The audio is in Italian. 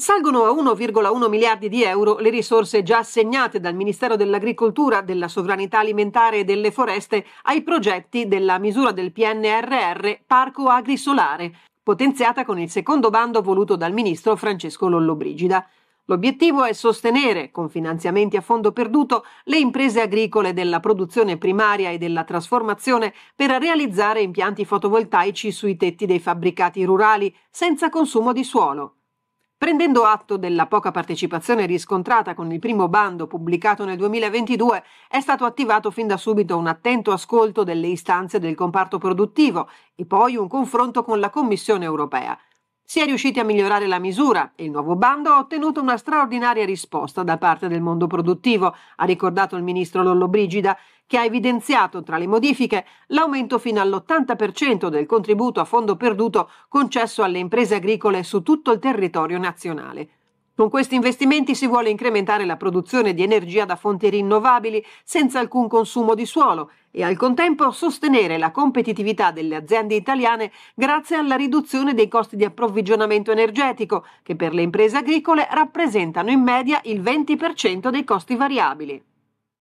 Salgono a 1,1 miliardi di euro le risorse già assegnate dal Ministero dell'Agricoltura, della Sovranità Alimentare e delle Foreste ai progetti della misura del PNRR Parco Agrisolare, potenziata con il secondo bando voluto dal ministro Francesco Lollobrigida. L'obiettivo è sostenere, con finanziamenti a fondo perduto, le imprese agricole della produzione primaria e della trasformazione per realizzare impianti fotovoltaici sui tetti dei fabbricati rurali, senza consumo di suolo. Prendendo atto della poca partecipazione riscontrata con il primo bando pubblicato nel 2022, è stato attivato fin da subito un attento ascolto delle istanze del comparto produttivo e poi un confronto con la Commissione europea. Si è riusciti a migliorare la misura e il nuovo bando ha ottenuto una straordinaria risposta da parte del mondo produttivo, ha ricordato il ministro Lollobrigida, che ha evidenziato tra le modifiche l'aumento fino all'80% del contributo a fondo perduto concesso alle imprese agricole su tutto il territorio nazionale. Con questi investimenti si vuole incrementare la produzione di energia da fonti rinnovabili senza alcun consumo di suolo e al contempo sostenere la competitività delle aziende italiane grazie alla riduzione dei costi di approvvigionamento energetico, che per le imprese agricole rappresentano in media il 20% dei costi variabili.